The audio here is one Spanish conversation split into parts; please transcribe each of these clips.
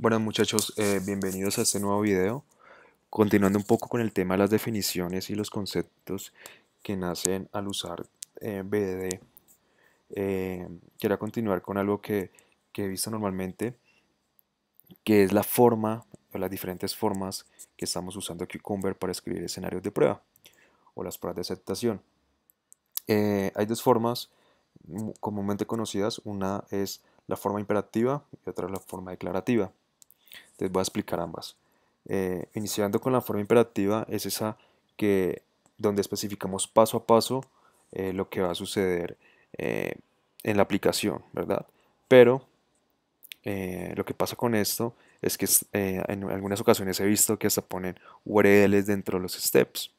Bueno muchachos, eh, bienvenidos a este nuevo video. Continuando un poco con el tema de las definiciones y los conceptos que nacen al usar eh, BDD, eh, quiero continuar con algo que, he visto normalmente, que es la forma o las diferentes formas que estamos usando Cucumber para escribir escenarios de prueba o las pruebas de aceptación. hay dos formas comúnmente conocidas, una es la forma imperativa y otra es la forma declarativa les voy a explicar ambas. Eh, iniciando con la forma imperativa, es esa que donde especificamos paso a paso eh, lo que va a suceder eh, en la aplicación, ¿verdad? Pero lo que pasa con esto es que en algunas ocasiones he visto que hasta ponen URLs dentro de los steps.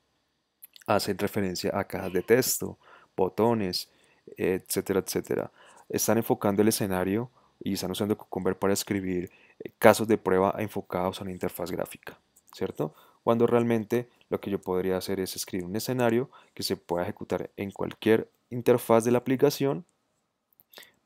Hacen referencia a cajas de texto, botones, etcétera, etcétera. Están enfocando el escenario y están usando Cucumber para escribir casos de prueba enfocados a la interfaz gráfica, ¿cierto? Cuando realmente lo que yo podría hacer es escribir un escenario que se pueda ejecutar en cualquier interfaz de la aplicación,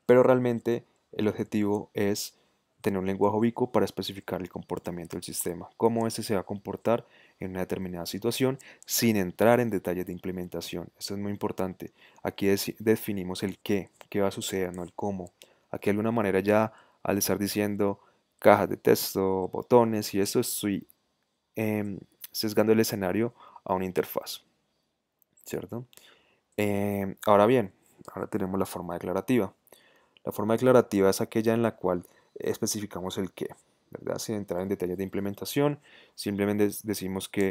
pero realmente el objetivo es tener un lenguaje ubico para especificar el comportamiento del sistema, cómo este se va a comportar en una determinada situación sin entrar en detalles de implementación. Esto es muy importante. Aquí definimos el qué, qué va a suceder, no el cómo. Aquí de alguna manera ya al estar diciendo cajas de texto, botones y eso estoy em, sesgando el escenario a una interfaz. ¿Cierto? Em, ahora bien, ahora tenemos la forma declarativa. La forma declarativa es aquella en la cual especificamos el qué, ¿verdad? Sin entrar en detalles de implementación, simplemente decimos que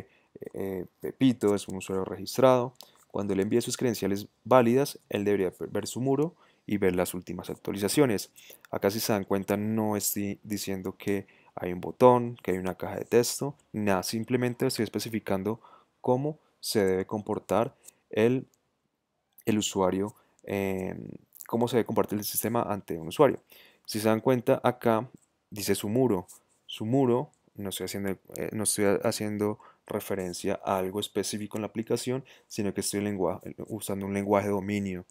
eh, eh, Pepito es un usuario registrado. Cuando él envíe sus credenciales válidas, él debería ver su muro y ver las últimas actualizaciones. Acá si se dan cuenta no estoy diciendo que hay un botón, que hay una caja de texto, nada, simplemente estoy especificando cómo se debe comportar el, el usuario, em, cómo se debe comportar el sistema ante un usuario. Si se dan cuenta acá dice su muro, su muro, no estoy haciendo, eh, no estoy haciendo referencia a algo específico en la aplicación, sino que estoy eh, usando un lenguaje de dominio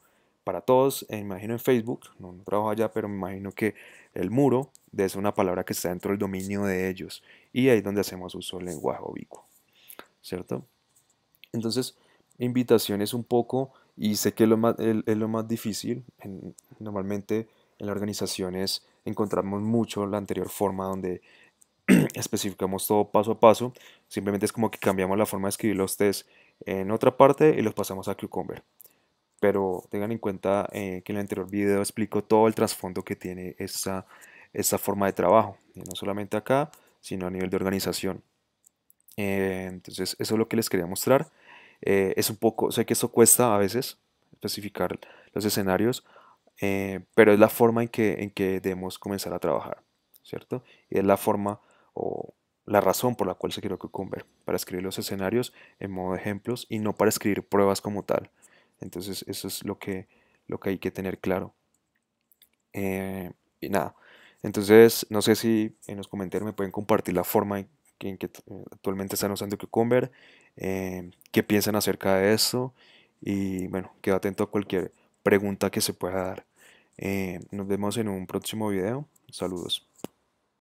para todos, e imagino en Facebook, no, trabajo allá, pero me imagino que el muro es una palabra que está dentro del dominio de ellos y ahí es donde hacemos uso del lenguaje ubicuo, ¿cierto? Entonces, invitaciones un poco, y sé que es lo más, difícil, normalmente en las organizaciones encontramos mucho la anterior forma donde especificamos todo paso a paso, simplemente es como que cambiamos la forma de escribir los test en otra parte y los pasamos a Cucumber pero tengan en cuenta eh, que en el anterior video explico todo el trasfondo que tiene esta, forma de trabajo, eh, no solamente acá, sino a nivel de organización. Eh, entonces, eso es lo que les quería mostrar. es un poco, sé que esto cuesta a veces especificar los escenarios, pero es la forma en que, en que debemos comenzar a trabajar, ¿cierto? Y es la forma o la razón por la cual se creó Cucumber, para escribir los escenarios en modo de ejemplos y no para escribir pruebas como tal. Entonces eso es lo que, lo que hay que tener claro. Eh, y nada, entonces no sé si en los comentarios me pueden compartir la forma en que, eh, actualmente están usando Cucumber, eh, qué piensan acerca de eso y bueno, quedo atento a cualquier pregunta que se pueda dar. nos vemos en un próximo video. Saludos.